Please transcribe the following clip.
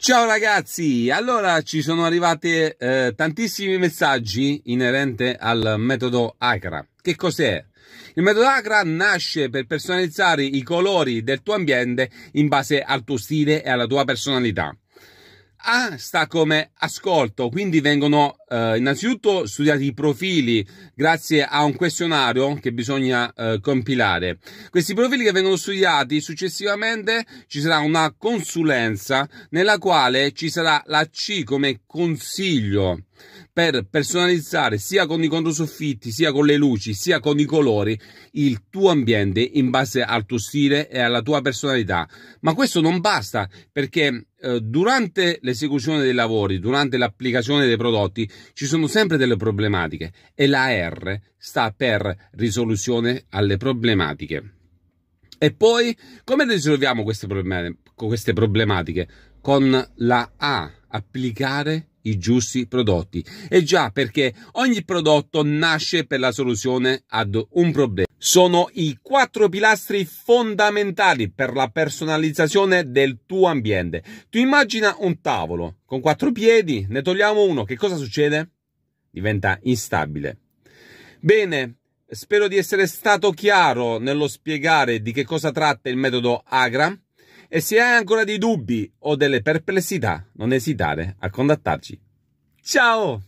Ciao ragazzi, allora ci sono arrivati eh, tantissimi messaggi inerente al metodo Acra. Che cos'è? Il metodo Acra nasce per personalizzare i colori del tuo ambiente in base al tuo stile e alla tua personalità. A sta come ascolto, quindi vengono eh, innanzitutto studiati i profili grazie a un questionario che bisogna eh, compilare. Questi profili che vengono studiati successivamente ci sarà una consulenza nella quale ci sarà la C come consiglio per personalizzare sia con i controsoffitti, sia con le luci, sia con i colori il tuo ambiente in base al tuo stile e alla tua personalità. Ma questo non basta perché eh, durante l'esecuzione dei lavori, durante l'applicazione dei prodotti, ci sono sempre delle problematiche e la R sta per risoluzione alle problematiche. E poi come risolviamo queste problematiche? Con la A, applicare i giusti prodotti. E già perché ogni prodotto nasce per la soluzione ad un problema. Sono i quattro pilastri fondamentali per la personalizzazione del tuo ambiente. Tu immagina un tavolo con quattro piedi, ne togliamo uno, che cosa succede? Diventa instabile. Bene, spero di essere stato chiaro nello spiegare di che cosa tratta il metodo Agra. E se hai ancora dei dubbi o delle perplessità, non esitare a contattarci. Ciao!